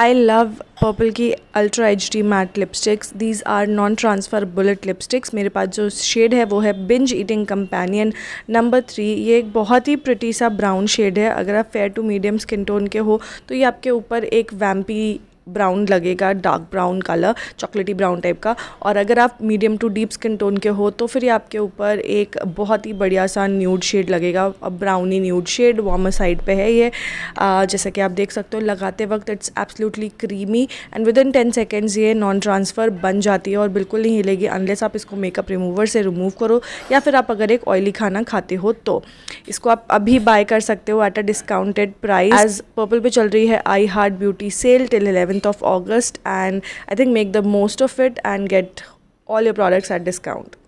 आई love Purplle की ultra H D matte lipsticks these are non transfer bullet lipsticks मेरे पास जो shade है वो है binge eating companion number three ये एक बहुत ही प्रिटी सा ब्राउन शेड है अगर आप fair to medium skin tone के हो तो ये आपके ऊपर एक वैम्पी ब्राउन लगेगा डार्क ब्राउन कलर चॉकलेटी ब्राउन टाइप का और अगर आप medium to deep skin tone के हो तो फिर आपके ऊपर एक बहुत ही बढ़िया सा न्यूड शेड लगेगा अब brownie nude shade warmer side पे है ये जैसा कि आप देख सकते हो लगाते वक्त it's absolutely creamy and within ten seconds non नॉन ट्रांसफ़र बन जाती है और बिल्कुल नहीं हिलेगी अनलेस आप इसको मेकअप रिमूवर से रिमूव करो या फिर आप अगर एक ऑयली खाना खाते हो तो इसको आप अभी बाय कर सकते हो at a discounted price as Purplle पर चल रही है I heart beauty sale till eleven of August and I think make the most of it and get all your products at discount.